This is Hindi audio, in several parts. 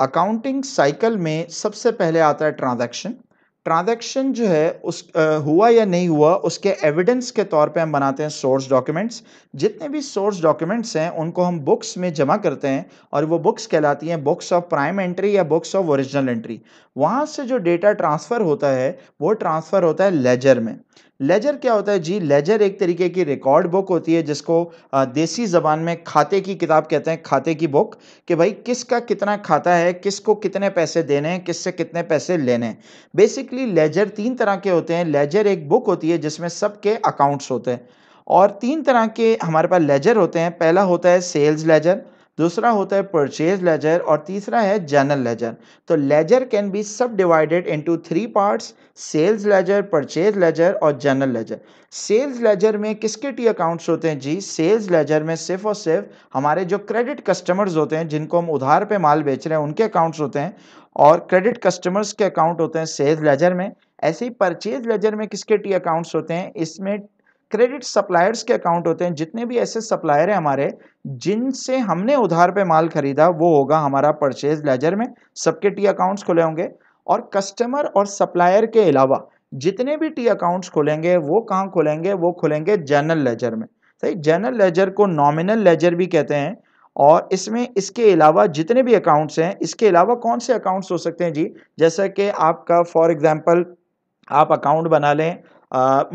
अकाउंटिंग साइकिल में सबसे पहले आता है ट्रांजैक्शन ट्रांजैक्शन जो है उस आ, हुआ या नहीं हुआ उसके एविडेंस के तौर पे हम बनाते हैं सोर्स डॉक्यूमेंट्स जितने भी सोर्स डॉक्यूमेंट्स हैं उनको हम बुक्स में जमा करते हैं और वो बुक्स कहलाती हैं बुक्स ऑफ प्राइम एंट्री या बुक्स ऑफ ओरिजिनल एंट्री वहाँ से जो डेटा ट्रांसफ़र होता है वो ट्रांसफ़र होता है लेजर में लेजर क्या होता है जी लेजर एक तरीके की रिकॉर्ड बुक होती है जिसको देसी ज़बान में खाते की किताब कहते हैं खाते की बुक कि भाई किसका कितना खाता है किसको कितने पैसे देने हैं किससे कितने पैसे लेने हैं बेसिक बेसिकली लेजर तीन तरह के होते हैं लेजर एक बुक होती है जिसमें सबके अकाउंट्स होते हैं और तीन तरह के हमारे पास लेजर होते हैं पहला होता है सेल्स लेजर दूसरा होता है परचेज लेजर और तीसरा है जनरल लेजर तो ledger can be subdivided into three parts sales ledger purchase ledger और जनरल लेजर सेल्स लेजर में किसके टी अकाउंट्स होते हैं जी सेल्स लेजर में सिर्फ और सिर्फ हमारे जो क्रेडिट कस्टमर्स होते हैं जिनको हम उधार पे माल बेच रहे हैं उनके अकाउंट्स होते हैं और क्रेडिट कस्टमर्स के अकाउंट होते हैं सेल्स लेजर में ऐसे ही परचेज लेजर में किसके टी अकाउंट्स होते हैं इसमें क्रेडिट सप्लायर्स के अकाउंट होते हैं जितने भी ऐसे सप्लायर हैं हमारे जिनसे हमने उधार पे माल खरीदा वो होगा हमारा परचेज लेजर में सबके टी अकाउंट्स खुले होंगे और कस्टमर और सप्लायर के अलावा जितने भी टी अकाउंट्स खुलेंगे वो कहाँ खुलेंगे वो खुलेंगे जनरल लेजर में सही जनरल लेजर को नॉमिनल लेजर भी कहते हैं और इसमें इसके अलावा जितने भी अकाउंट्स हैं इसके अलावा कौन से अकाउंट्स हो सकते हैं जी जैसा कि आपका फॉर एग्ज़ाम्पल आप अकाउंट बना लें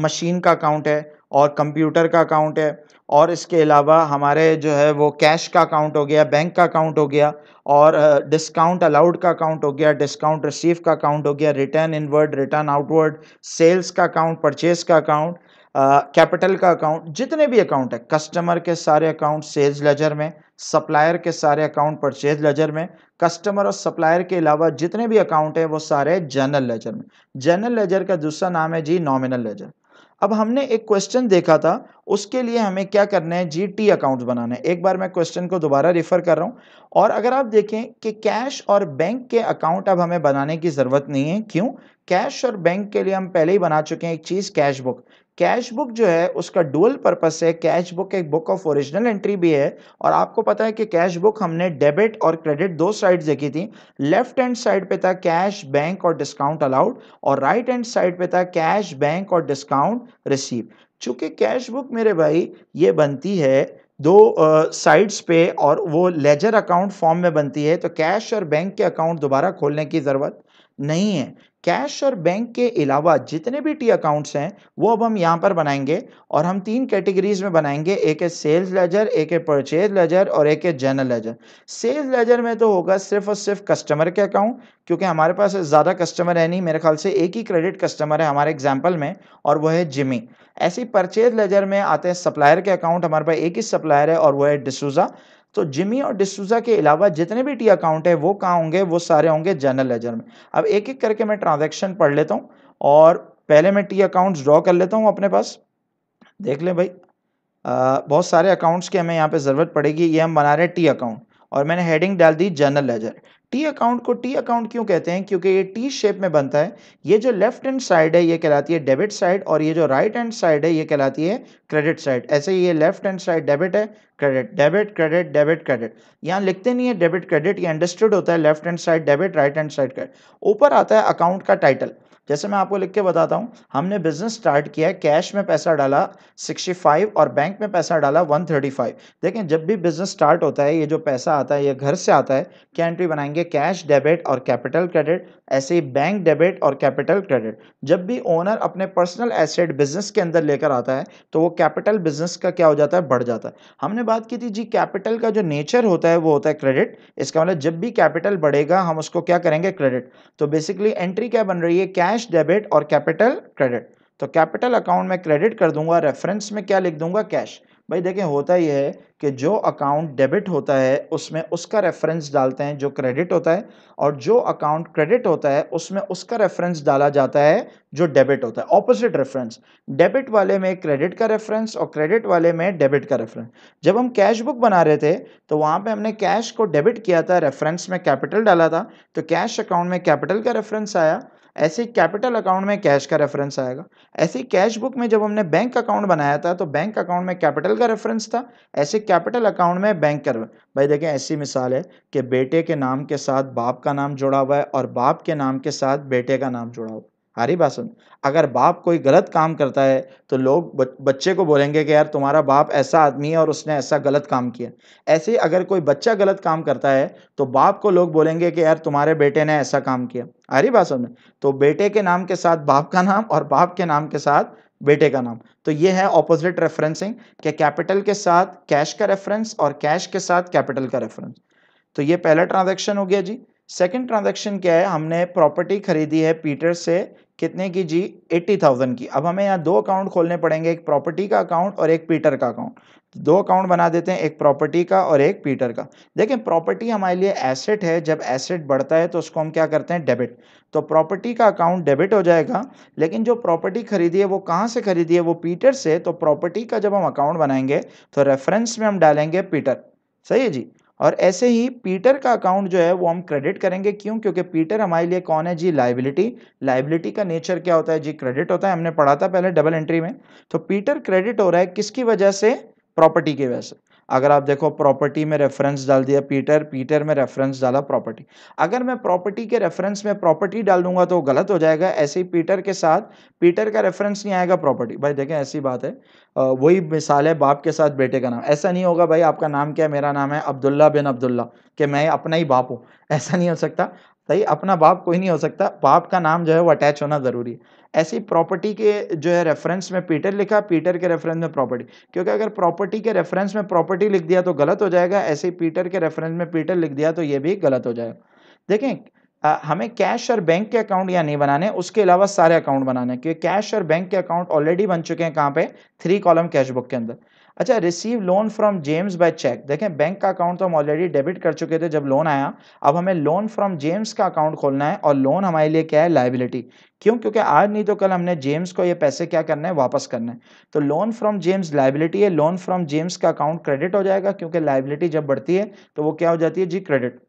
मशीन का अकाउंट है और कंप्यूटर का अकाउंट है और इसके अलावा हमारे जो है वो कैश का अकाउंट हो गया बैंक का अकाउंट हो गया और डिस्काउंट अलाउड का अकाउंट हो गया डिस्काउंट रिसीव का अकाउंट हो गया return inward return outward sales का अकाउंट परचेज का अकाउंट कैपिटल का अकाउंट जितने भी अकाउंट है कस्टमर के सारे अकाउंट सेल्स लेजर में सप्लायर के सारे अकाउंट परचेज लेजर में कस्टमर और सप्लायर के अलावा जितने भी अकाउंट हैं वो सारे जनरल लेजर में जनरल लेजर का दूसरा नाम है जी नॉमिनल लेजर अब हमने एक क्वेश्चन देखा था उसके लिए हमें क्या करना है जी टी अकाउंट्स बनाना है एक बार मैं क्वेश्चन को दोबारा रिफर कर रहा हूँ और अगर आप देखें कि कैश और बैंक के अकाउंट अब हमें बनाने की ज़रूरत नहीं है क्यों कैश और बैंक के लिए हम पहले ही बना चुके हैं एक चीज़ कैश बुक कैश बुक जो है उसका डुअल पर्पस है कैश बुक एक बुक ऑफ ओरिजिनल एंट्री भी है और आपको पता है कि कैश बुक हमने डेबिट और क्रेडिट दो साइड देखी थी लेफ्ट हैंड साइड पे था कैश बैंक और डिस्काउंट अलाउड और राइट हैंड साइड पे था कैश बैंक और डिस्काउंट रिसीव चूंकि कैश बुक मेरे भाई ये बनती है दो साइड्स uh, पे और वो लेजर अकाउंट फॉर्म में बनती है तो कैश और बैंक के अकाउंट दोबारा खोलने की ज़रूरत नहीं है कैश और बैंक के अलावा जितने भी टी अकाउंट्स हैं वो अब हम यहाँ पर बनाएंगे और हम तीन कैटेगरीज में बनाएंगे एक है सेल्स लेजर एक है परचेज लेजर और एक है जनरल लेजर सेल्स लेजर में तो होगा सिर्फ और सिर्फ कस्टमर के अकाउंट क्योंकि हमारे पास ज़्यादा कस्टमर है नहीं मेरे ख्याल से एक ही क्रेडिट कस्टमर है हमारे एग्जाम्पल में और वह है जिमी ऐसी परचेज लेजर में आते हैं सप्लायर के अकाउंट हमारे पास एक ही सप्लायर है और वह है डिसूजा तो जिमी और डिसूजा के अलावा जितने भी टी अकाउंट है वो कहाँ होंगे वो सारे होंगे जनरल लेजर में अब एक एक करके मैं ट्रांजेक्शन पढ़ लेता हूँ और पहले मैं टी अकाउंट्स ड्रॉ कर लेता हूँ अपने पास देख लें भाई आ, बहुत सारे अकाउंट्स की हमें यहाँ पे ज़रूरत पड़ेगी ये हम बना रहे हैं टी अकाउंट और मैंने हेडिंग डाल दी जनरल लेजर टी अकाउंट को टी अकाउंट क्यों कहते हैं क्योंकि ये टी शेप में बनता है ये जो लेफ्ट हैंड साइड है ये कहलाती है डेबिट साइड और ये जो राइट हैंड साइड है ये कहलाती है क्रेडिट साइड ऐसे ये लेफ्ट हैंड साइड डेबिट है credit debit credit debit credit यहाँ लिखते नहीं है डेबिट क्रेडिट ये अंडरस्टूड होता है left hand side debit right hand side credit ऊपर आता है अकाउंट का टाइटल जैसे मैं आपको लिख के बताता हूँ हमने बिजनेस स्टार्ट किया है कैश में पैसा डाला 65 और बैंक में पैसा डाला 135 देखें जब भी बिजनेस स्टार्ट होता है ये जो पैसा आता है ये घर से आता है क्या एंट्री बनाएंगे कैश डेबिट और कैपिटल क्रेडिट ऐसे ही बैंक डेबिट और कैपिटल क्रेडिट जब भी ओनर अपने पर्सनल एसेट बिजनेस के अंदर लेकर आता है तो वो कैपिटल बिजनेस का क्या हो जाता है बढ़ जाता है हमने बात की थी जी कैपिटल का जो नेचर होता है वो होता है क्रेडिट इसका मतलब जब भी कैपिटल बढ़ेगा हम उसको क्या करेंगे क्रेडिट तो बेसिकली एंट्री क्या बन रही है कैश कैश डेबिट और कैपिटल क्रेडिट तो कैपिटल अकाउंट में क्रेडिट कर दूंगा रेफरेंस में क्या लिख दूंगा कैश भाई देखें होता यह है कि जो अकाउंट डेबिट होता है उसमें उसका रेफरेंस डालते हैं जो क्रेडिट होता है और जो अकाउंट क्रेडिट होता है उसमें उसका रेफरेंस डाला जाता है जो डेबिट होता है ऑपोजिट रेफरेंस डेबिट वाले में क्रेडिट का रेफरेंस और क्रेडिट वाले में डेबिट का रेफरेंस जब हम कैश बुक बना रहे थे तो वहाँ पर हमने कैश को डेबिट किया था रेफरेंस में कैपिटल डाला था तो कैश अकाउंट में कैपिटल का रेफरेंस आया ऐसे ही कैपिटल अकाउंट में कैश का रेफरेंस आएगा ऐसे ही कैश बुक में जब हमने बैंक अकाउंट बनाया था तो बैंक अकाउंट में कैपिटल का रेफरेंस था ऐसे कैपिटल अकाउंट में बैंक का भाई देखें ऐसी मिसाल है कि बेटे के नाम के साथ बाप का नाम जुड़ा हुआ है और बाप के नाम के साथ बेटे का नाम जुड़ा हुआ हरी सुन अगर बाप कोई गलत काम करता है तो लोग बच्चे को बोलेंगे कि यार तुम्हारा बाप ऐसा आदमी है और उसने ऐसा गलत काम किया ऐसे ही अगर कोई बच्चा गलत काम करता है तो बाप को लोग बोलेंगे कि यार तुम्हारे बेटे ने ऐसा काम किया हरी बात सुन तो बेटे के नाम के साथ बाप का नाम और बाप के नाम के साथ बेटे का नाम तो ये है ऑपोजिट रेफरेंसिंग के कैपिटल के साथ कैश का रेफरेंस और कैश के साथ कैपिटल का रेफरेंस तो ये पहला ट्रांजेक्शन हो गया जी सेकेंड ट्रांजेक्शन क्या है हमने प्रॉपर्टी खरीदी है पीटर से कितने की जी एट्टी थाउजेंड की अब हमें यहाँ दो अकाउंट खोलने पड़ेंगे एक प्रॉपर्टी का अकाउंट और एक पीटर का अकाउंट दो अकाउंट बना देते हैं एक प्रॉपर्टी का और एक पीटर का देखें प्रॉपर्टी हमारे लिए एसेट है जब एसेट बढ़ता है तो उसको हम क्या करते हैं डेबिट तो प्रॉपर्टी का अकाउंट डेबिट हो जाएगा लेकिन जो प्रॉपर्टी खरीदी है वो कहाँ से खरीदी है वो पीटर से तो प्रॉपर्टी का जब हम अकाउंट बनाएंगे तो रेफरेंस में हम डालेंगे पीटर सही है जी और ऐसे ही पीटर का अकाउंट जो है वो हम क्रेडिट करेंगे क्यों क्योंकि पीटर हमारे लिए कौन है जी लाइबिलिटी लाइबिलिटी का नेचर क्या होता है जी क्रेडिट होता है हमने पढ़ा था पहले डबल एंट्री में तो पीटर क्रेडिट हो रहा है किसकी वजह से प्रॉपर्टी की वजह से अगर आप देखो प्रॉपर्टी में रेफरेंस डाल दिया पीटर पीटर में रेफरेंस डाला प्रॉपर्टी अगर मैं प्रॉपर्टी के रेफरेंस में प्रॉपर्टी डाल दूंगा तो गलत हो जाएगा ऐसे ही पीटर के साथ पीटर का रेफरेंस नहीं आएगा प्रॉपर्टी भाई देखें ऐसी बात है वही मिसाल है बाप के साथ बेटे का नाम ऐसा नहीं होगा भाई आपका नाम क्या है मेरा नाम है अब्दुल्ला बिन अब्दुल्ला कि मैं अपना ही बाप हूँ ऐसा नहीं हो सकता सही अपना बाप कोई नहीं हो सकता बाप का नाम जो है वो अटैच होना ज़रूरी है ऐसी प्रॉपर्टी के जो है रेफरेंस में पीटर लिखा पीटर के रेफरेंस में प्रॉपर्टी क्योंकि अगर प्रॉपर्टी के रेफरेंस में प्रॉपर्टी लिख दिया तो गलत हो जाएगा ऐसे ही पीटर के रेफरेंस में पीटर लिख दिया तो ये भी गलत हो जाएगा देखें आ, हमें कैश और बैंक के अकाउंट या नहीं बनाने उसके अलावा सारे अकाउंट बनाने क्योंकि कैश और बैंक के अकाउंट ऑलरेडी बन चुके हैं कहाँ पे थ्री कॉलम कैश बुक के अंदर अच्छा receive loan from James by cheque देखें बैंक का अकाउंट तो हम ऑलरेडी डेबिट कर चुके थे जब लोन आया अब हमें लोन फ्रॉम जेम्स का अकाउंट खोलना है और लोन हमारे लिए क्या है लाइबिलिटी क्यों क्योंकि आज नहीं तो कल हमने जेम्स को ये पैसे क्या करना तो है वापस करना है तो लोन फ्रॉम जेम्स लाइबिलिटी है लोन फ्रॉम जेम्स का अकाउंट क्रेडिट हो जाएगा क्योंकि लाइबिलिटी जब बढ़ती है तो वो क्या हो जाती है जी क्रेडिट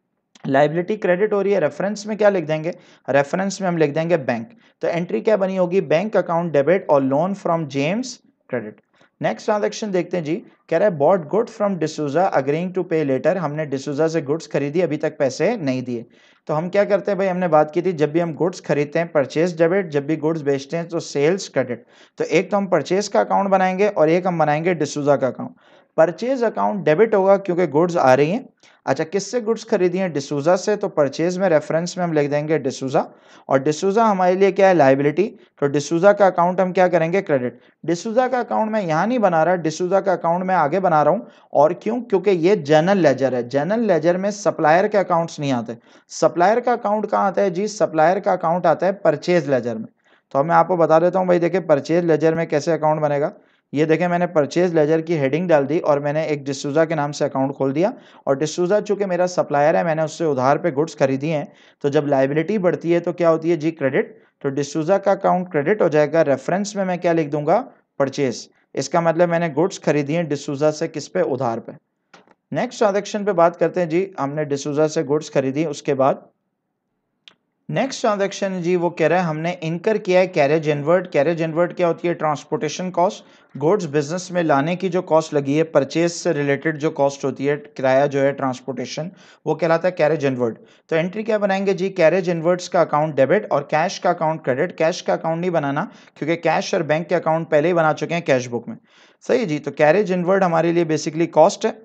लाइबिलिटी क्रेडिट हो रही है रेफरेंस में क्या लिख देंगे रेफरेंस में हम लिख देंगे बैंक तो एंट्री क्या बनी होगी बैंक अकाउंट डेबिट और loan from James credit next transaction देखते हैं जी कह रहा है bought good from D'Souza agreeing to pay later हमने डिसूजा से गुड्स खरीदी अभी तक पैसे नहीं दिए तो हम क्या करते हैं भाई हमने बात की थी जब भी हम गुड्स खरीदते हैं परचेज डेबिट जब भी गुड्स बेचते हैं तो सेल्स क्रेडिट तो एक तो हम परचेज का अकाउंट बनाएंगे और एक हम बनाएंगे डिसूजा का अकाउंट परचेज अकाउंट डेबिट होगा क्योंकि गुड्स आ रही हैं अच्छा किससे गुड्स खरीदी हैं डिसूजा से तो परचेज में रेफरेंस में हम लिख देंगे डिसूजा और डिसूजा हमारे लिए क्या है लाइबिलिटी तो डिसूजा का अकाउंट हम क्या करेंगे क्रेडिट डिसूजा का अकाउंट मैं यहाँ नहीं बना रहा डिसूजा का अकाउंट मैं आगे बना रहा हूँ और क्यों क्योंकि ये जनरल लेजर है जनरल लेजर में सप्लायर के अकाउंट्स नहीं आते सप्लायर का अकाउंट कहाँ आता है जी सप्लायर का अकाउंट आता है परचेज लेजर में तो मैं आपको बता देता हूँ भाई देखिए परचेज लेजर में कैसे अकाउंट बनेगा ये देखें मैंने परचेज लेजर की हेडिंग डाल दी और मैंने एक डिसूजा के नाम से अकाउंट खोल दिया और डिसूजा चूंकि मेरा सप्लायर है मैंने उससे उधार पे गुड्स खरीदी हैं तो जब लाइबिलिटी बढ़ती है तो क्या होती है जी क्रेडिट तो डिसूजा का अकाउंट क्रेडिट हो जाएगा रेफरेंस में मैं क्या लिख दूंगा परचेज इसका मतलब मैंने गुड्स खरीदी हैं डिसूजा से किस पे उधार पे नेक्स्ट ट्रांजेक्शन पे बात करते हैं जी हमने डिसूजा से गुड्स खरीदी उसके बाद नेक्स्ट ट्रांजेक्शन जी वो कह रहा है हमने इनकर किया है कैरेज इनवर्ट कैरेज इनवर्ट क्या होती है ट्रांसपोर्टेशन कॉस्ट गुड्स बिजनेस में लाने की जो कॉस्ट लगी है परचेज से रिलेटेड जो कॉस्ट होती है किराया जो है ट्रांसपोर्टेशन वो कहलाता है कैरेज इनवर्ट तो एंट्री क्या बनाएंगे जी कैरेज इन्वर्ट्स का अकाउंट डेबिट और कैश का अकाउंट क्रेडिट कैश का अकाउंट नहीं बनाना क्योंकि कैश और बैंक के अकाउंट पहले ही बना चुके हैं कैश बुक में सही है जी तो कैरेज इनवर्ट हमारे लिए बेसिकली कॉस्ट है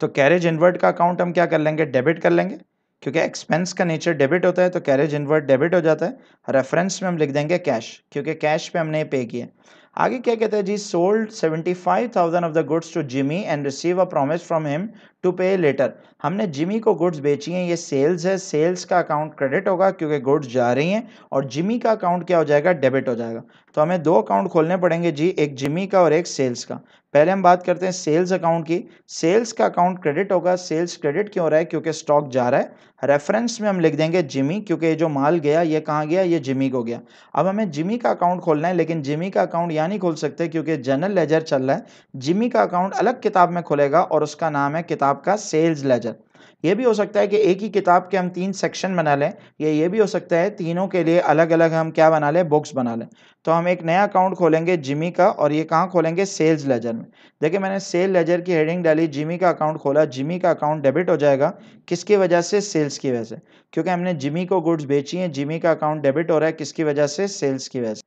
तो कैरेज इनवर्ट का अकाउंट हम क्या कर लेंगे डेबिट कर लेंगे क्योंकि एक्सपेंस का नेचर डेबिट होता है तो कैरेज इनवर्ट डेबिट हो जाता है रेफरेंस में हम लिख देंगे कैश क्योंकि कैश पे हमने पे किया आगे क्या कहते हैं जी sold seventy five thousand of the goods to Jimmy and receive a promise from him to pay later हमने जिमी को गुड्स बेची हैं ये सेल्स है सेल्स का अकाउंट क्रेडिट होगा क्योंकि गुड्स जा रही हैं और जिमी का अकाउंट क्या हो जाएगा डेबिट हो जाएगा तो हमें दो अकाउंट खोलने पड़ेंगे जी एक जिमी का और एक सेल्स का पहले हम बात करते हैं सेल्स अकाउंट की सेल्स का अकाउंट क्रेडिट होगा सेल्स क्रेडिट क्यों हो रहा है क्योंकि स्टॉक जा रहा है रेफरेंस में हम लिख देंगे जिमी क्योंकि जो माल गया ये कहाँ गया ये जिमी को गया अब हमें जिमी का अकाउंट खोलना है लेकिन जिमी का अकाउंट यहाँ नहीं खोल सकते क्योंकि जनरल लेजर चल रहा है जिमी का अकाउंट अलग किताब में खुलेगा और उसका नाम है किताब का सेल्स लेजर ये भी हो सकता है कि एक ही किताब के हम तीन सेक्शन बना लें या ये भी हो सकता है तीनों के लिए अलग अलग हम क्या बना लें बुक्स बना लें तो हम एक नया अकाउंट खोलेंगे जिमी का और ये कहाँ खोलेंगे सेल्स लेजर में देखिए मैंने सेल लेजर की हेडिंग डाली जिमी का अकाउंट खोला जिमी का अकाउंट डेबिट हो जाएगा किसकी वजह से सेल्स की वजह से क्योंकि हमने जिमी को गुड्स बेची हैं जिमी का अकाउंट डेबिट हो रहा है किसकी वजह से सेल्स की वजह से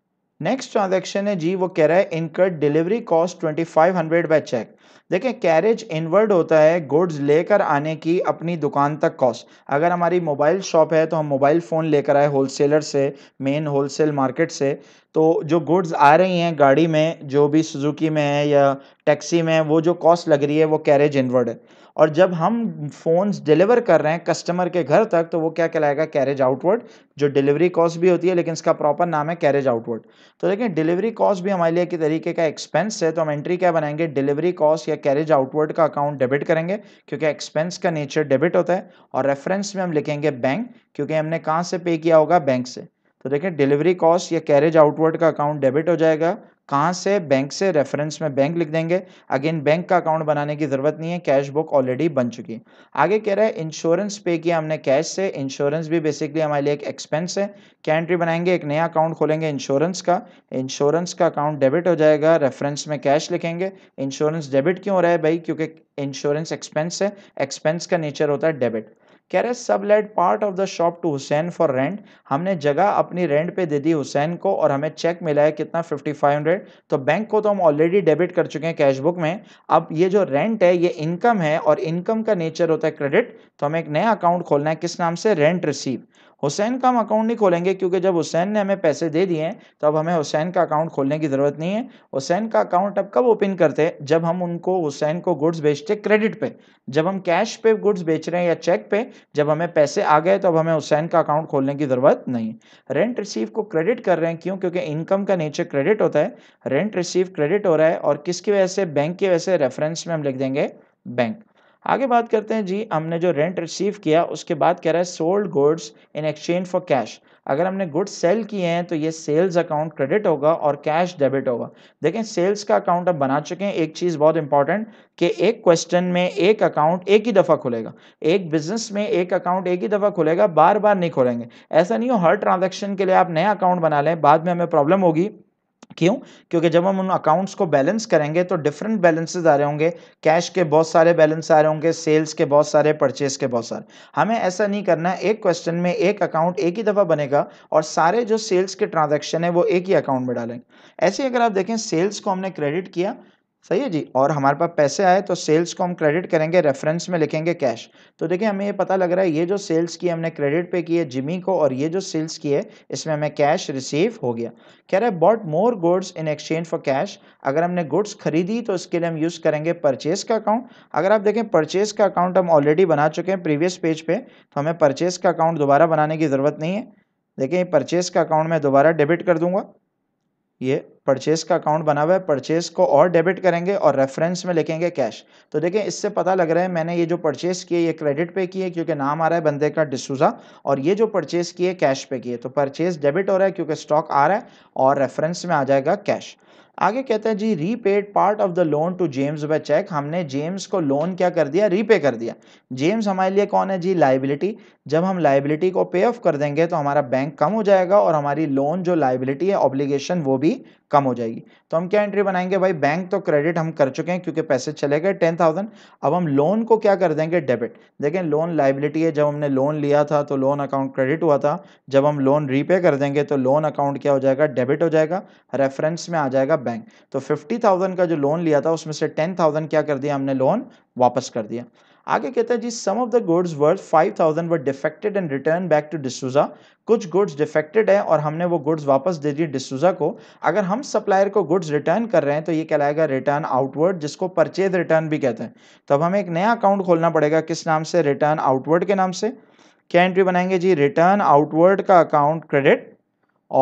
नेक्स्ट ट्रांजेक्शन है जी वो कह रहा है incurred delivery cost twenty five hundred by cheque देखें कैरेज इनवर्ड होता है गुड्स लेकर आने की अपनी दुकान तक कॉस्ट अगर हमारी मोबाइल शॉप है तो हम मोबाइल फ़ोन लेकर आए होलसेलर से मेन होलसेल मार्केट से तो जो गुड्स आ रही हैं गाड़ी में जो भी सुजुकी में है या टैक्सी में वो जो कॉस्ट लग रही है वो कैरेज इनवर्ड है और जब हम फ़ोन्स डिलीवर कर रहे हैं कस्टमर के घर तक तो वो क्या कहलाएगा कैरेज आउटवर्ड जो डिलीवरी कॉस्ट भी होती है लेकिन इसका प्रॉपर नाम है कैरेज आउटवर्ड तो देखिए डिलीवरी कॉस्ट भी हमारे लिए एक तरीके का एक्सपेंस है तो हम एंट्री क्या बनाएंगे डिलीवरी कॉस्ट या कैरेज आउटवर्ड का अकाउंट डेबिट करेंगे क्योंकि एक्सपेंस का नेचर डेबिट होता है और रेफरेंस में हम लिखेंगे बैंक क्योंकि हमने कहाँ से पे किया होगा बैंक से तो देखिए डिलीवरी कॉस्ट या कैरेज आउटवर्ड का अकाउंट डेबिट हो जाएगा कहाँ से बैंक से रेफरेंस में बैंक लिख देंगे अगेन बैंक का अकाउंट बनाने की ज़रूरत नहीं है कैश बुक ऑलरेडी बन चुकी है आगे कह रहा है इंश्योरेंस पे किया हमने कैश से इंश्योरेंस भी बेसिकली हमारे लिए एक एक्सपेंस है क्या एंट्री बनाएंगे एक नया अकाउंट खोलेंगे इंश्योरेंस का इंश्योरेंस का अकाउंट डेबिट हो जाएगा रेफरेंस में कैश लिखेंगे इंश्योरेंस डेबिट क्यों हो रहा है भाई क्योंकि इंश्योरेंस एक्सपेंस है एक्सपेंस का नेचर होता है डेबिट कह रहे sublet part of the shop to Hussain for rent हमने जगह अपनी रेंट पे दे दी हुसैन को और हमें चेक मिला है कितना फिफ्टी फाइव हंड्रेड तो बैंक को तो हम ऑलरेडी डेबिट कर चुके हैं कैश बुक में अब ये जो रेंट है ये इनकम है और इनकम का नेचर होता है क्रेडिट तो हमें एक नया अकाउंट खोलना है किस नाम से रेंट रिसीव हुसैन का हम अकाउंट नहीं खोलेंगे क्योंकि जब हुसैन ने हमें पैसे दे दिए हैं तो अब हमें हुसैन का अकाउंट खोलने की ज़रूरत नहीं है हुसैन का अकाउंट अब कब ओपन करते हैं जब हम उनको हुसैन को गुड्स बेचते क्रेडिट पे जब हम कैश पे गुड्स बेच रहे हैं या चेक पे जब हमें पैसे आ गए तो अब हमें हुसैन का अकाउंट खोलने की ज़रूरत नहीं रेंट रिसीव को क्रेडिट कर रहे हैं क्यों क्योंकि इनकम का नेचर क्रेडिट होता है रेंट रिसीव क्रेडिट हो रहा है और किसकी वजह से बैंक की वजह से रेफरेंस में हम लिख देंगे बैंक आगे बात करते हैं जी हमने जो रेंट रिसीव किया उसके बाद कह रहा है sold goods in exchange for cash अगर हमने गुड्स सेल किए हैं तो ये सेल्स अकाउंट क्रेडिट होगा और कैश डेबिट होगा देखें सेल्स का अकाउंट अब बना चुके हैं एक चीज़ बहुत इंपॉर्टेंट कि एक क्वेश्चन में एक अकाउंट एक ही दफ़ा खुलेगा एक बिजनेस में एक अकाउंट एक ही दफ़ा खुलेगा बार बार नहीं खोलेंगे ऐसा नहीं हो हर ट्रांजेक्शन के लिए आप नया अकाउंट बना लें बाद में हमें प्रॉब्लम होगी क्यों क्योंकि जब हम उन अकाउंट्स को बैलेंस करेंगे तो डिफरेंट बैलेंसेज आ रहे होंगे कैश के बहुत सारे बैलेंस आ रहे होंगे सेल्स के बहुत सारे परचेज के बहुत सारे हमें ऐसा नहीं करना एक क्वेश्चन में एक अकाउंट एक ही दफ़ा बनेगा और सारे जो सेल्स के ट्रांजेक्शन है वो एक ही अकाउंट में डालेंगे ऐसे अगर आप देखें सेल्स को हमने क्रेडिट किया सही है जी और हमारे पास पैसे आए तो सेल्स को हम क्रेडिट करेंगे रेफरेंस में लिखेंगे कैश तो देखिए हमें ये पता लग रहा है ये जो सेल्स की हमने क्रेडिट पे किए जिमी को और ये जो सेल्स की है इसमें हमें कैश रिसीव हो गया कह रहा है bought more goods in exchange for cash अगर हमने गुड्स खरीदी तो इसके लिए हम यूज़ करेंगे परचेज का अकाउंट अगर आप देखें परचेज का अकाउंट हम ऑलरेडी बना चुके हैं प्रीवियस पेज पर तो हमें परचेज का अकाउंट दोबारा बनाने की ज़रूरत नहीं है देखें परचेज का अकाउंट मैं दोबारा डेबिट कर दूंगा ये परचेज का अकाउंट बना हुआ है परचेज को और डेबिट करेंगे और रेफरेंस में लिखेंगे कैश तो देखें इससे पता लग रहा है मैंने ये जो परचेज किए ये क्रेडिट पे किए क्योंकि नाम आ रहा है बंदे का डिसूजा और ये जो परचेज किए कैश पे किए तो परचेज डेबिट हो रहा है क्योंकि स्टॉक आ रहा है और रेफरेंस में आ जाएगा कैश आगे कहते हैं जी repaid part of the loan to James by cheque हमने जेम्स को लोन क्या कर दिया रीपे कर दिया जेम्स हमारे लिए कौन है जी लाइबिलिटी जब हम लाइबिलिटी को पे ऑफ कर देंगे तो हमारा बैंक कम हो जाएगा और हमारी लोन जो लाइबिलिटी है ऑब्लिगेशन वो भी कम हो जाएगी तो हम क्या एंट्री बनाएंगे भाई बैंक तो क्रेडिट हम कर चुके हैं क्योंकि पैसे चले गए टेन थाउजेंड अब हम लोन को क्या कर देंगे डेबिट देखें लोन लाइबिलिटी है जब हमने लोन लिया था तो लोन अकाउंट क्रेडिट हुआ था जब हम लोन रीपे कर देंगे तो लोन अकाउंट क्या हो जाएगा डेबिट हो जाएगा रेफरेंस में आ जाएगा बैंक तो फिफ्टी थाउजेंड का जो लोन लिया था उसमें से टेन थाउजेंड क्या कर दिया हमने लोन वापस कर दिया आगे कहता है जी some of the goods worth 5000 were defected and return back to D'Souza कुछ गुड्स डिफेक्टेड है और हमने वो गुड्स वापस दे दिए डिसूजा को अगर हम सप्लायर को गुड्स रिटर्न कर रहे हैं तो ये कहलाएगा रिटर्न आउटवर्ड जिसको परचेज रिटर्न भी कहते हैं तब तो हमें एक नया अकाउंट खोलना पड़ेगा किस नाम से रिटर्न आउटवर्ड के नाम से क्या एंट्री बनाएंगे जी रिटर्न आउटवर्ड का अकाउंट क्रेडिट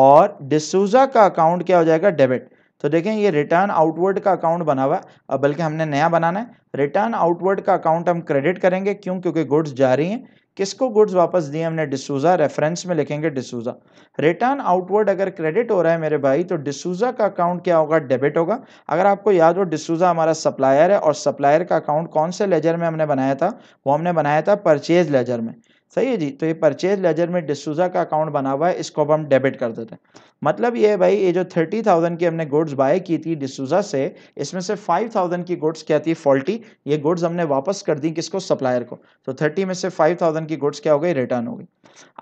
और डिसूजा का अकाउंट क्या हो जाएगा डेबिट तो देखें ये रिटर्न आउटवर्ड का अकाउंट बना हुआ अब बल्कि हमने नया बनाना है रिटर्न आउटवर्ड का अकाउंट हम क्रेडिट करेंगे क्यों क्योंकि गुड्स जा रही हैं किसको गुड्स वापस दिए हमने डिसूजा रेफरेंस में लिखेंगे डिसूजा रिटर्न आउटवर्ड अगर क्रेडिट हो रहा है मेरे भाई तो डिसूजा का अकाउंट क्या होगा डेबिट होगा अगर आपको याद हो डिसूजा हमारा सप्लायर है और सप्लायर का अकाउंट कौन से लेजर में हमने बनाया था वो हमने बनाया था परचेज लेजर में सही है जी तो ये परचेज लेजर में डिसूजा का अकाउंट बना हुआ है इसको अब हम डेबिट कर देते हैं मतलब ये है भाई ये जो थर्टी थाउजेंड की हमने गुड्स बाय की थी डिसूजा से इसमें से फाइव थाउजेंड की गुड्स क्या थी फॉल्टी ये गुड्स हमने वापस कर दी किसको सप्लायर को तो थर्टी में से फाइव थाउजेंड की गुड्स क्या हो गई रिटर्न हो गई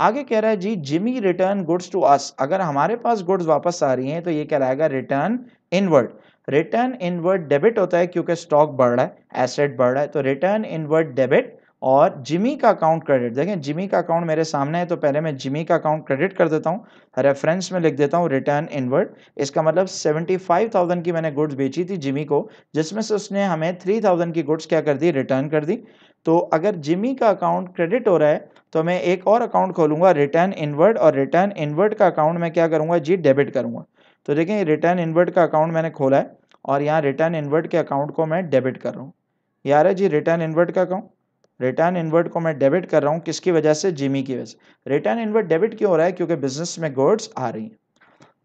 आगे कह रहा है जी Jimmy return goods to us अगर हमारे पास गुड्स वापस आ रही हैं तो ये रहेगा return inward return inward debit होता है क्योंकि स्टॉक बढ़ रहा है एसेट बढ़ रहा है तो रिटर्न इनवर्ड डेबिट और जिमी का अकाउंट क्रेडिट देखें जिमी का अकाउंट मेरे सामने है तो पहले मैं जिमी का अकाउंट क्रेडिट कर देता हूँ रेफरेंस में लिख देता हूँ रिटर्न इनवर्ड इसका मतलब 75,000 की मैंने गुड्स बेची थी जिमी को जिसमें से उसने हमें 3,000 की गुड्स क्या कर दी रिटर्न कर दी तो अगर जिमी का अकाउंट क्रेडिट हो रहा है तो मैं एक और अकाउंट खोलूंगा रिटर्न इनवर्ड और रिटर्न इनवर्ड का अकाउंट मैं क्या करूँगा जी डेबिट करूँगा तो देखें रिटर्न इनवर्ड का अकाउंट मैंने खोला है और यहाँ रिटर्न इनवर्ड के अकाउंट को मैं डेबिट कर रहा हूँ यार है जी रिटर्न इनवर्ड का अकाउंट रिटर्न इन्वर्ट को मैं डेबिट कर रहा हूँ किसकी वजह से जिमी की वजह से रिटर्न इन्वर्ट डेबिट क्यों हो रहा है क्योंकि बिजनेस में गुड्स आ रही हैं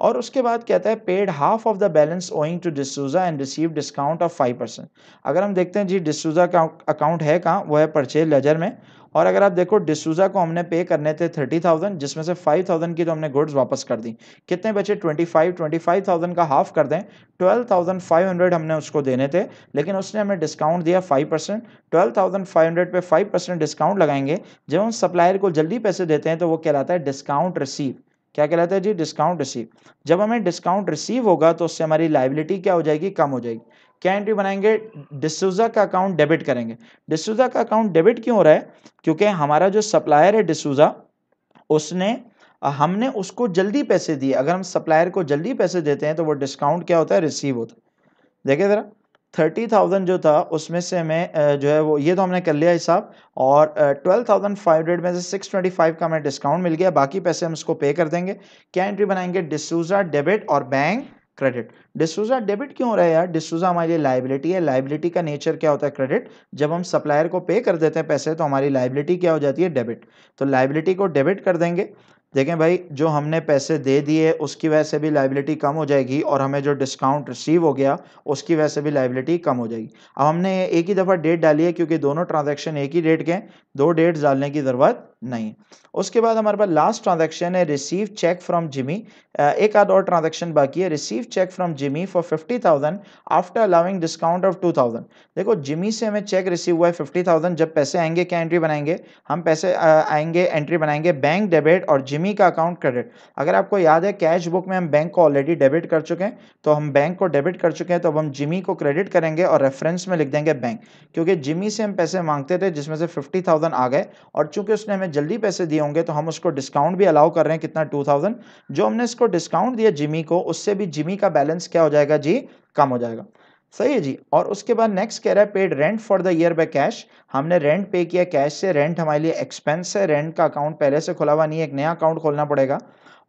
और उसके बाद कहता है paid half of the balance owing to D'Souza and receive discount of five percent अगर हम देखते हैं जी डिसूजा का अकाउंट है कहाँ वो है परचेज लेजर में और अगर आप देखो डिसूजा को हमने पे करने थे थर्टी थाउजेंड जिसमें से फाइव थाउजेंड की तो हमने गुड्स वापस कर दी कितने बचे twenty five twenty five thousand का हाफ कर दें ट्वेल्व थाउजेंड फाइव हंड्रेड हमने उसको देने थे लेकिन उसने हमें डिस्काउंट दिया five percent twelve thousand five hundred पर फाइव परसेंट डिस्काउंट लगाएंगे जब हम सप्लायर को जल्दी पैसे देते हैं तो वो कहलाता है डिस्काउंट रिसीव क्या कहलाता है जी डिस्काउंट रिसीव जब हमें डिस्काउंट रिसीव होगा तो उससे हमारी लाइबिलिटी क्या हो जाएगी कम हो जाएगी क्या एंट्री बनाएंगे डिसूजा का अकाउंट डेबिट करेंगे डिसूजा का अकाउंट डेबिट क्यों हो रहा है क्योंकि हमारा जो सप्लायर है डिसूजा उसने हमने उसको जल्दी पैसे दिए अगर हम सप्लायर को जल्दी पैसे देते हैं तो वो डिस्काउंट क्या होता है रिसीव होता है देखिए ज़रा थर्टी थाउजेंड जो था उसमें से हमें जो है वो ये तो हमने कर लिया हिसाब और ट्वेल्व थाउजेंड फाइव हंड्रेड में से सिक्स ट्वेंटी फाइव का हमें डिस्काउंट मिल गया बाकी पैसे हम उसको पे कर देंगे क्या एंट्री बनाएंगे डिसूजा डेबिट और बैंक क्रेडिट डिसूजा डेबिट क्यों हो रहा है यार डिसूजा हमारे लिए लाइबिलिटी है लाइबिलिटी का नेचर क्या होता है क्रेडिट जब हम सप्लायर को पे कर देते हैं पैसे तो हमारी लाइबिलिटी क्या हो जाती है डेबिट तो लाइबिलिटी को डेबिट कर देंगे देखें भाई जो हमने पैसे दे दिए उसकी वजह से भी लाइबिलिटी कम हो जाएगी और हमें जो डिस्काउंट रिसीव हो गया उसकी वजह से भी लाइबिलिटी कम हो जाएगी अब हमने एक ही दफ़ा डेट डाली है क्योंकि दोनों ट्रांजैक्शन एक ही डेट के हैं दो डेट डालने की ज़रूरत नहीं उसके बाद हमारे पास लास्ट ट्रांजेक्शन है रिसीव चेक फ्रॉम जिमी एक आध और ट्रांजेक्शन बाकी है receive cheque from Jimmy for fifty thousand after allowing discount of two thousand देखो जिमी से हमें चेक रिसीव हुआ है फिफ्टी थाउजेंड जब पैसे आएंगे क्या एंट्री बनाएंगे हम पैसे आएंगे एंट्री बनाएंगे बैंक डेबिट और जिमी का अकाउंट क्रेडिट अगर आपको याद है कैश बुक में हम बैंक को ऑलरेडी डेबिट कर चुके हैं तो हम बैंक को डेबिट कर चुके हैं तो अब हम जिमी को क्रेडिट करेंगे और रेफरेंस में लिख देंगे बैंक क्योंकि जिमी से हम पैसे मांगते थे जिसमें से फिफ्टी थाउजेंड आ गए और चूंकि उसने हमें जल्दी पैसे दिए होंगे तो हम उसको डिस्काउंट भी अलाउ कर रहे हैं कितना टू थाउजेंड जो हमने इसको डिस्काउंट दिया जिमी को उससे भी जिमी का बैलेंस क्या हो जाएगा जी कम हो जाएगा सही है जी और उसके बाद नेक्स्ट कह रहा है paid rent for the year by cash हमने रेंट पे किया कैश से रेंट हमारे लिए एक्सपेंस है रेंट का अकाउंट पहले से खुला हुआ नहीं है एक नया अकाउंट खोलना पड़ेगा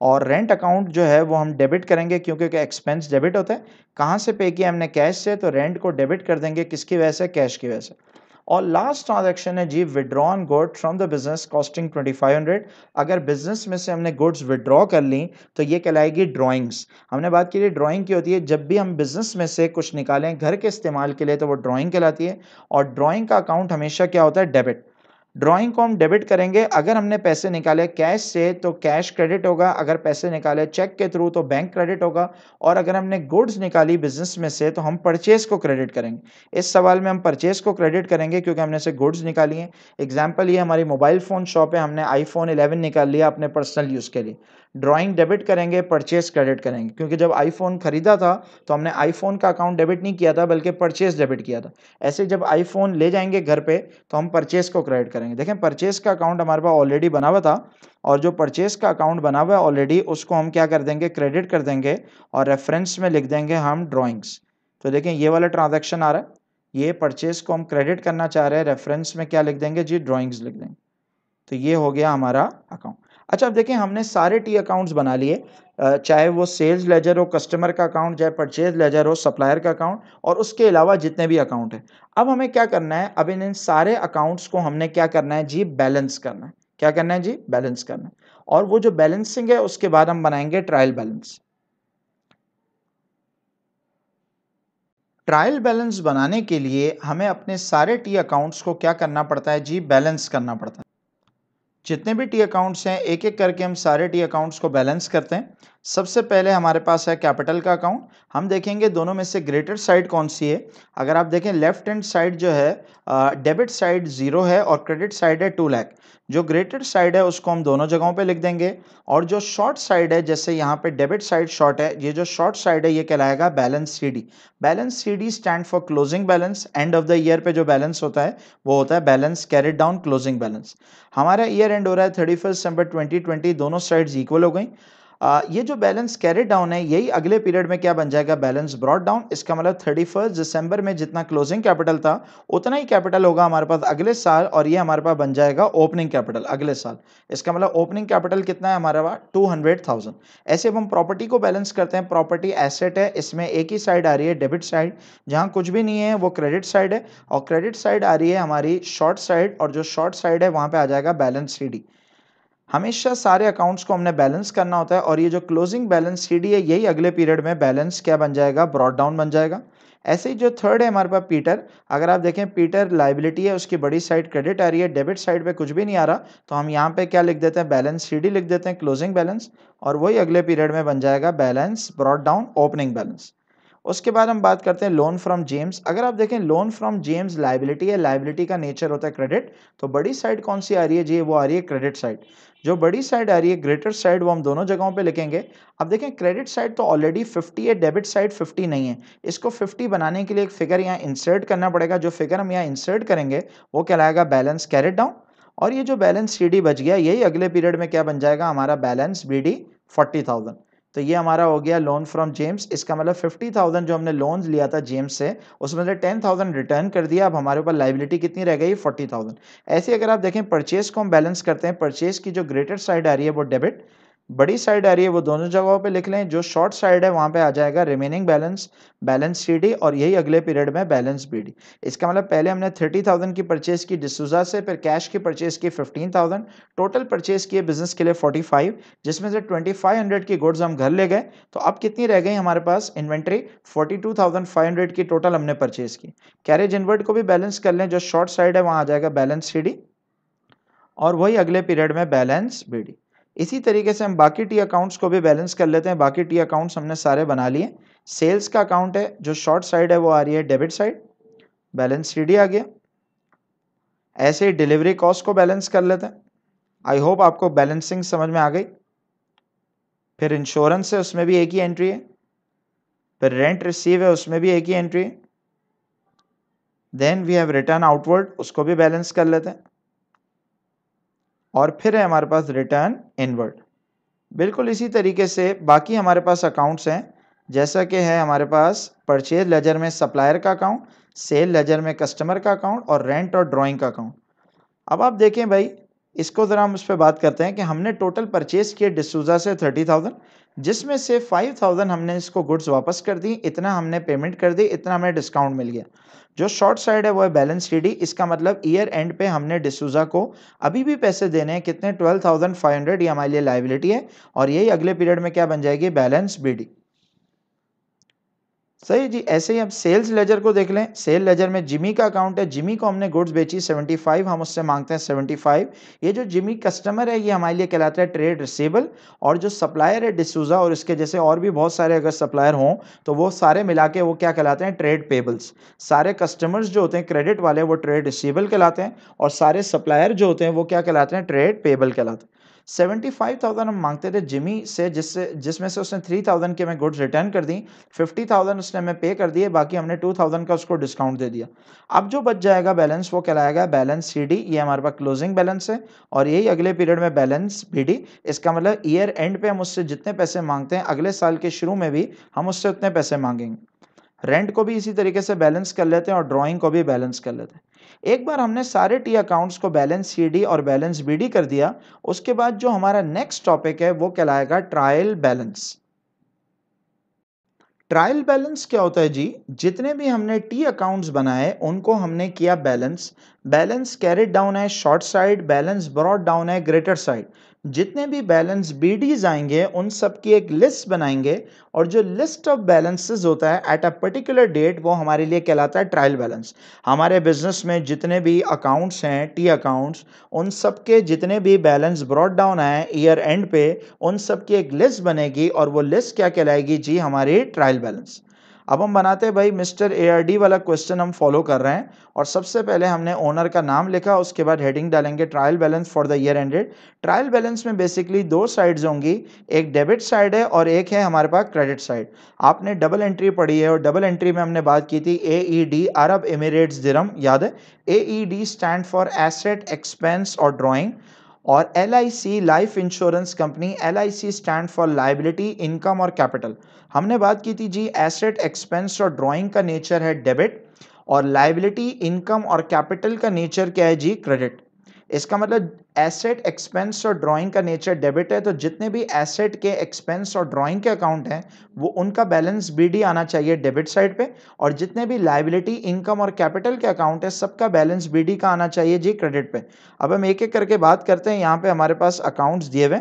और रेंट अकाउंट जो है वो हम डेबिट करेंगे क्योंकि एक्सपेंस डेबिट होता है कहाँ से पे किया हमने कैश से तो रेंट को डेबिट कर देंगे किसकी वजह से कैश की वजह से और लास्ट ट्रांजेक्शन है जी withdrawn good from the business costing 2500 अगर बिजनेस में से हमने गुड्स विड्रॉ कर ली तो ये कहलाएगी ड्राइंग्स हमने बात की ड्राइंग की होती है जब भी हम बिजनेस में से कुछ निकालें घर के इस्तेमाल के लिए तो वो ड्राॅइंग कहलाती है और ड्रॉइंग का अकाउंट हमेशा क्या होता है डेबिट ड्राइंग को हम डेबिट करेंगे अगर हमने पैसे निकाले कैश से तो कैश क्रेडिट होगा अगर पैसे निकाले चेक के थ्रू तो बैंक क्रेडिट होगा और अगर हमने गुड्स निकाली बिजनेस में से तो हम परचेज को क्रेडिट करेंगे इस सवाल में हम परचेज को क्रेडिट करेंगे क्योंकि हमने से गुड्स निकाली हैं एग्जाम्पल ये हमारी मोबाइल फ़ोन शॉप है हमने आईफोन 11 निकाल लिया अपने पर्सनल यूज़ के लिए ड्राइंग डेबिट करेंगे परचेज क्रेडिट करेंगे क्योंकि जब आईफोन ख़रीदा था तो हमने आईफोन का अकाउंट डेबिट नहीं किया था बल्कि परचेज डेबिट किया था ऐसे जब आईफोन ले जाएंगे घर पर तो हम परचेज को क्रेडिट करेंगे करेंगे देखें परचेस का अकाउंट हमारे पास ऑलरेडी बना हुआ था और जो परचेस का अकाउंट बना हुआ है ऑलरेडी उसको हम क्या कर देंगे क्रेडिट कर देंगे और रेफरेंस में लिख देंगे हम ड्राइंग्स तो देखें ये वाला ट्रांजेक्शन आ रहा है ये परचेस को हम क्रेडिट करना चाह रहे हैं रेफरेंस में क्या लिख देंगे जी ड्राइंग्स लिख देंगे तो ये हो गया हमारा अकाउंट अच्छा अब देखें हमने सारे टी अकाउंट्स बना लिए चाहे वो सेल्स लेजर हो कस्टमर का अकाउंट चाहे परचेज लेजर हो सप्लायर का अकाउंट और उसके अलावा जितने भी अकाउंट हैं अब हमें क्या करना है अब इन इन सारे अकाउंट्स को हमने क्या करना है जी बैलेंस करना है क्या करना है जी बैलेंस करना है और वो जो बैलेंसिंग है उसके बाद हम बनाएंगे ट्रायल बैलेंस ट्रायल बैलेंस बनाने के लिए हमें अपने सारे टी अकाउंट्स को क्या करना पड़ता है जी बैलेंस करना पड़ता है जितने भी टी अकाउंट्स हैं एक एक करके हम सारे टी अकाउंट्स को बैलेंस करते हैं सबसे पहले हमारे पास है कैपिटल का अकाउंट हम देखेंगे दोनों में से ग्रेटर साइड कौन सी है अगर आप देखें लेफ्ट हैंड साइड जो है डेबिट साइड ज़ीरो है और क्रेडिट साइड है टू लैख जो ग्रेटर साइड है उसको हम दोनों जगहों पे लिख देंगे और जो शॉर्ट साइड है जैसे यहाँ पे डेबिट साइड शॉर्ट है ये जो शॉर्ट साइड है ये कहलाएगा balance CD balance CD stand for closing balance end of the year पे जो बैलेंस होता है वो होता है balance carried down closing balance हमारा ईयर एंड हो रहा है थर्टी फर्स्ट दिसंबर ट्वेंटी दोनों साइड्स इक्वल हो गई आ, ये जो बैलेंस कैरी डाउन है यही अगले पीरियड में क्या बन जाएगा बैलेंस ब्रॉड डाउन इसका मतलब थर्टी फर्स्ट दिसंबर में जितना क्लोजिंग कैपिटल था उतना ही कैपिटल होगा हमारे पास अगले साल और ये हमारे पास बन जाएगा ओपनिंग कैपिटल अगले साल इसका मतलब ओपनिंग कैपिटल कितना है हमारे पास टू हंड्रेड थाउजेंड ऐसे अब हम प्रॉपर्टी को बैलेंस करते हैं प्रॉपर्टी एसेट है इसमें एक ही साइड आ रही है डेबिट साइड जहाँ कुछ भी नहीं है वो क्रेडिट साइड है और क्रेडिट साइड आ रही है हमारी शॉर्ट साइड और जो शॉर्ट साइड है वहाँ पर आ जाएगा बैलेंस सी हमेशा सारे अकाउंट्स को हमने बैलेंस करना होता है और ये जो क्लोजिंग बैलेंस सी डी है यही अगले पीरियड में बैलेंस क्या बन जाएगा ब्रॉड डाउन बन जाएगा ऐसे ही जो थर्ड है हमारे पास पीटर अगर आप देखें पीटर लाइबिलिटी है उसकी बड़ी साइड क्रेडिट आ रही है डेबिट साइड पे कुछ भी नहीं आ रहा तो हम यहाँ पे क्या लिख देते हैं बैलेंस सी लिख देते हैं क्लोजिंग बैलेंस और वही अगले पीरियड में बन जाएगा balance brought down opening balance उसके बाद हम बात करते हैं लोन फ्रॉम जेम्स अगर आप देखें लोन फ्रॉम जेम्स लाइबिलिटी है लाइबिलिटी का नेचर होता है क्रेडिट तो बड़ी साइड कौन सी आ रही है जी वो आ रही है क्रेडिट साइड जो बड़ी साइड आ रही है ग्रेटर साइड वो हम दोनों जगहों पे लिखेंगे अब देखें क्रेडिट साइड तो ऑलरेडी 50 है डेबिट साइड 50 नहीं है इसको 50 बनाने के लिए एक फिगर यहाँ इंसर्ट करना पड़ेगा जो फिगर हम यहाँ इंसर्ट करेंगे वो कहलाएगा बैलेंस कैरेट डाउन और ये जो बैलेंस सी बच गया यही अगले पीरियड में क्या बन जाएगा हमारा balance B D forty thousand तो ये हमारा हो गया लोन फ्रॉम जेम्स इसका मतलब फिफ्टी थाउजेंड जो हमने लोन लिया था जेम्स से उसमें से टेन थाउजेंड रिटर्न कर दिया अब हमारे ऊपर लाइबिलिटी कितनी रह गई फोर्टी थाउजेंड ऐसे अगर आप देखें परचेज को हम बैलेंस करते हैं परचेज की जो ग्रेटर साइड आ रही है वो डेबिट बड़ी साइड आ रही है वो दोनों जगहों पे लिख लें जो शॉर्ट साइड है वहाँ पे आ जाएगा रिमेनिंग बैलेंस बैलेंस सी और यही अगले पीरियड में बैलेंस बी डी इसका मतलब पहले हमने थर्टी थाउजेंड की परचेज की डिसूजा से फिर कैश की परचेज की फिफ्टीन थाउजेंड टोटल परचेज किए बिजनेस के लिए फोर्टी फाइव जिसमें से ट्वेंटी फाइव हंड्रेड की गुड्स हम घर ले गए तो अब कितनी रह गई हमारे पास inventory forty two thousand five hundred की टोटल हमने परचेज की कैरेज इनवर्ट को भी बैलेंस कर लें जो शॉर्ट साइड है वहाँ आ जाएगा बैलेंस सी और वही अगले पीरियड में बैलेंस बी डी इसी तरीके से हम बाकी टी अकाउंट्स को भी बैलेंस कर लेते हैं बाकी टी अकाउंट्स हमने सारे बना लिए सेल्स का अकाउंट है जो शॉर्ट साइड है वो आ रही है डेबिट साइड बैलेंस सी आ गया ऐसे ही डिलीवरी कॉस्ट को बैलेंस कर लेते हैं आई होप आपको बैलेंसिंग समझ में आ गई फिर इंश्योरेंस है उसमें भी एक ही एंट्री है फिर रेंट रिसीव है उसमें भी एक ही एंट्री है then we have return outward उसको भी बैलेंस कर लेते हैं और फिर है हमारे पास रिटर्न इनवर्ड बिल्कुल इसी तरीके से बाकी हमारे पास अकाउंट्स हैं जैसा कि है हमारे पास परचेज लेजर में सप्लायर का अकाउंट सेल लेजर में कस्टमर का अकाउंट और रेंट और ड्राइंग का अकाउंट अब आप देखें भाई इसको ज़रा हम उस पर बात करते हैं कि हमने टोटल परचेज़ किए डिसूज़ा से थर्टी थाउजेंड जिसमें से फाइव थाउजेंड हमने इसको गुड्स वापस कर दी इतना हमने पेमेंट कर दी इतना हमें डिस्काउंट मिल गया जो शॉर्ट साइड है वो है बैलेंस डी इसका मतलब ईयर एंड पे हमने डिसूजा को अभी भी पैसे देने हैं कितने ट्वेल्व थाउजेंड फाइव हंड्रेड ये हमारे लिए लाइबिलिटी है और यही अगले पीरियड में क्या बन जाएगी बैलेंस बी डी सही जी ऐसे ही हम सेल्स लेजर को देख लें सेल लेजर में जिमी का अकाउंट है जिमी को हमने गुड्स बेची 75 हम उससे मांगते हैं 75 ये जो जिमी कस्टमर है ये हमारे लिए कहलाता है ट्रेड रिसेबल और जो सप्लायर है डिसूजा और इसके जैसे और भी बहुत सारे अगर सप्लायर हों तो वो सारे मिला के वो क्या कहलाते हैं ट्रेड पेबल्स सारे कस्टमर्स जो होते हैं क्रेडिट वाले वो ट्रेड रिसेबल कहलाते हैं और सारे सप्लायर जो होते हैं वो क्या कहलाते हैं ट्रेड पेबल कहलाते हैं सेवेंटी फाइव थाउजेंड हम मांगते थे जिमी से जिससे जिसमें से उसने थ्री थाउजेंड के हमें गुड्स रिटर्न कर दी फिफ्टी थाउजेंड उसने हमें पे कर दिए बाकी हमने टू थाउजेंड का उसको डिस्काउंट दे दिया अब जो बच जाएगा बैलेंस वो कहलाएगा बैलेंस सी डी ये हमारे पास क्लोजिंग बैलेंस है और यही अगले पीरियड में बैलेंस बी डी इसका मतलब ईयर एंड पे हम उससे जितने पैसे मांगते हैं अगले साल के शुरू में भी हम उससे उतने पैसे मांगेंगे रेंट को भी इसी तरीके से बैलेंस कर लेते हैं और ड्रॉइंग को भी बैलेंस कर लेते हैं एक बार हमने सारे टी अकाउंट्स को बैलेंस सी और बैलेंस बी कर दिया उसके बाद जो हमारा नेक्स्ट टॉपिक है वो कहलाएगा ट्रायल बैलेंस ट्रायल बैलेंस क्या होता है जी जितने भी हमने टी अकाउंट्स बनाए उनको हमने किया बैलेंस बैलेंस कैरिड डाउन है short side balance brought down है ग्रेटर साइड जितने भी बैलेंस बीडीज आएंगे उन सब की एक लिस्ट बनाएंगे और जो लिस्ट ऑफ बैलेंसेस होता है एट अ पर्टिकुलर डेट वो हमारे लिए कहलाता है ट्रायल बैलेंस हमारे बिजनेस में जितने भी अकाउंट्स हैं टी अकाउंट्स उन सब के जितने भी बैलेंस ब्रॉड डाउन आए ईयर एंड पे उन सब की एक लिस्ट बनेगी और वो लिस्ट क्या कहलाएगी जी हमारी ट्रायल बैलेंस अब हम बनाते हैं भाई मिस्टर ए वाला क्वेश्चन हम फॉलो कर रहे हैं और सबसे पहले हमने ओनर का नाम लिखा उसके बाद हेडिंग डालेंगे trial balance for the year ended trial balance में बेसिकली दो साइड्स होंगी एक डेबिट साइड है और एक है हमारे पास क्रेडिट साइड आपने डबल एंट्री पढ़ी है और डबल एंट्री में हमने बात की थी A D Arab Emirates dirham याद है A E D stand for asset expense और ड्रॉइंग और L life insurance company L stand for liability income और कैपिटल हमने बात की थी जी एसेट एक्सपेंस और ड्राइंग का नेचर है डेबिट और लाइबिलिटी इनकम और कैपिटल का नेचर क्या है जी क्रेडिट इसका मतलब एसेट एक्सपेंस और ड्राइंग का नेचर डेबिट है तो जितने भी एसेट के एक्सपेंस और ड्राइंग के अकाउंट हैं वो उनका बैलेंस बीडी आना चाहिए डेबिट साइड पे और जितने भी लाइबिलिटी इनकम और कैपिटल के अकाउंट है सबका बैलेंस बीडी का आना चाहिए जी क्रेडिट पे अब हम एक एक करके बात करते हैं यहाँ पे हमारे पास अकाउंट्स दिए हुए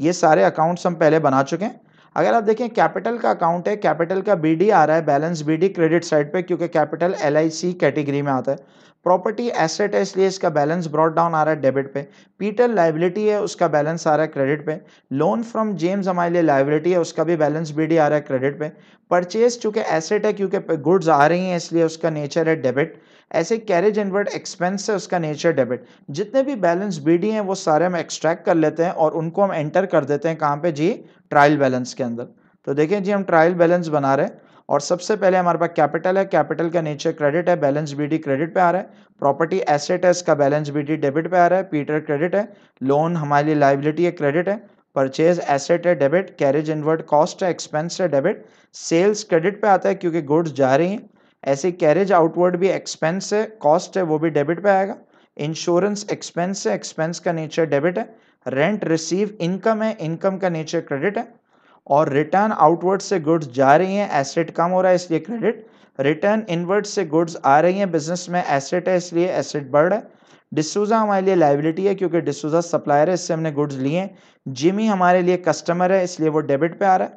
ये सारे अकाउंट्स हम पहले बना चुके हैं अगर आप देखें कैपिटल का अकाउंट है कैपिटल का बी आ रहा है बैलेंस बी क्रेडिट साइड पर क्योंकि कैपिटल एल कैटेगरी में आता है प्रॉपर्टी एसेट है इसलिए इसका बैलेंस ब्रॉड डाउन आ रहा है डेबिट पे पीटल लाइबिलिटी है उसका बैलेंस आ रहा है क्रेडिट पे लोन फ्रॉम जेम्स हमारे लिए लाइबिलिटी है उसका भी बैलेंस बी आ रहा है क्रेडिट पे परचेज चूंकि एसेट है क्योंकि गुड्स आ रही हैं इसलिए उसका नेचर है डेबिट ऐसे कैरेज इनवर्ड एक्सपेंस है उसका नेचर डेबिट जितने भी बैलेंस बी डी हैं वो सारे हम एक्सट्रैक्ट कर लेते हैं और उनको हम एंटर कर देते हैं कहाँ पे जी ट्रायल बैलेंस के अंदर तो देखें जी हम ट्रायल बैलेंस बना रहे हैं और सबसे पहले हमारे पास कैपिटल है कैपिटल का नेचर क्रेडिट है बैलेंस बीडी क्रेडिट पे आ रहा है प्रॉपर्टी एसेट है इसका बैलेंस बीडी डेबिट पे आ रहा है पीटर क्रेडिट है लोन हमारे लिए लाइबिलिटी है क्रेडिट है परचेज एसेट है डेबिट कैरेज इनवर्ट कॉस्ट है एक्सपेंस है डेबिट सेल्स क्रेडिट पे आता है क्योंकि गुड्स जा रही हैं ऐसे कैरेज आउटवर्ड भी एक्सपेंस है कॉस्ट है वो भी डेबिट पे आएगा इंश्योरेंस एक्सपेंस है एक्सपेंस का नेचर डेबिट है रेंट रिसीव इनकम है इनकम का नेचर क्रेडिट है और रिटर्न आउटवर्ड से गुड्स जा रही हैं एसेट कम हो रहा है इसलिए क्रेडिट रिटर्न इनवर्ड से गुड्स आ रही हैं बिजनेस में एसेट है इसलिए एसेट बढ़ है डिसूजा हमारे लिए लाइबिलिटी है क्योंकि डिसूजा सप्लायर है इससे हमने गुड्स लिए हैं जिमी हमारे लिए कस्टमर है इसलिए वो डेबिट पे आ रहा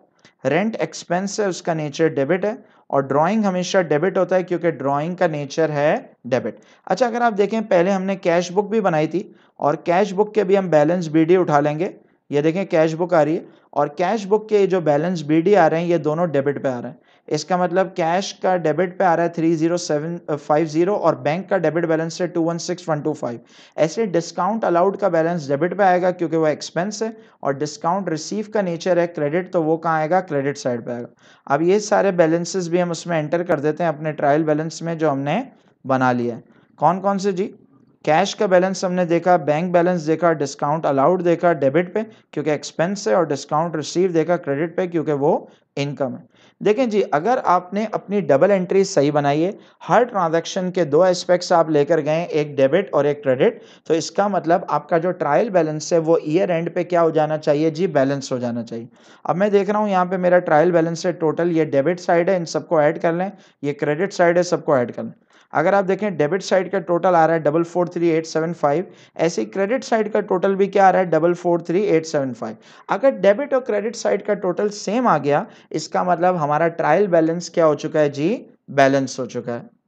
है रेंट एक्सपेंस है उसका नेचर डेबिट है और ड्राइंग हमेशा डेबिट होता है क्योंकि ड्राइंग का नेचर है डेबिट अच्छा अगर आप देखें पहले हमने कैश बुक भी बनाई थी और कैश बुक के भी हम बैलेंस बी उठा लेंगे ये देखें कैश बुक आ रही है और कैश बुक के जो बैलेंस बी आ रहे हैं ये दोनों डेबिट पे आ रहे हैं इसका मतलब कैश का डेबिट पे आ रहा है three zero seven five zero और बैंक का डेबिट बैलेंस है two one six one two five ऐसे डिस्काउंट अलाउड का बैलेंस डेबिट पे आएगा क्योंकि वो एक्सपेंस है और डिस्काउंट रिसीव का नेचर है क्रेडिट तो वो कहाँ आएगा क्रेडिट साइड पे आएगा अब ये सारे बैलेंसेस भी हम उसमें एंटर कर देते हैं अपने ट्रायल बैलेंस में जो हमने बना लिया है कौन कौन से जी कैश का बैलेंस हमने देखा बैंक बैलेंस देखा डिस्काउंट अलाउड देखा डेबिट पे क्योंकि एक्सपेंस है और डिस्काउंट रिसीव देखा क्रेडिट पे क्योंकि वो इनकम है देखें जी अगर आपने अपनी डबल एंट्री सही बनाई है हर ट्रांजैक्शन के दो एस्पेक्ट्स आप लेकर गए एक डेबिट और एक क्रेडिट तो इसका मतलब आपका जो ट्रायल बैलेंस है वो ईयर एंड पे क्या हो जाना चाहिए जी बैलेंस हो जाना चाहिए अब मैं देख रहा हूँ यहाँ पे मेरा ट्रायल बैलेंस है टोटल ये डेबिट साइड है इन सबको ऐड कर लें ये क्रेडिट साइड है सबको ऐड कर लें अगर आप देखें डेबिट साइड का टोटल आ रहा है double four three eight seven five ऐसे क्रेडिट साइड का टोटल भी क्या आ रहा है double four three eight seven five अगर डेबिट और क्रेडिट साइड का टोटल सेम आ गया इसका मतलब हमारा ट्रायल बैलेंस क्या हो चुका है जी बैलेंस हो चुका है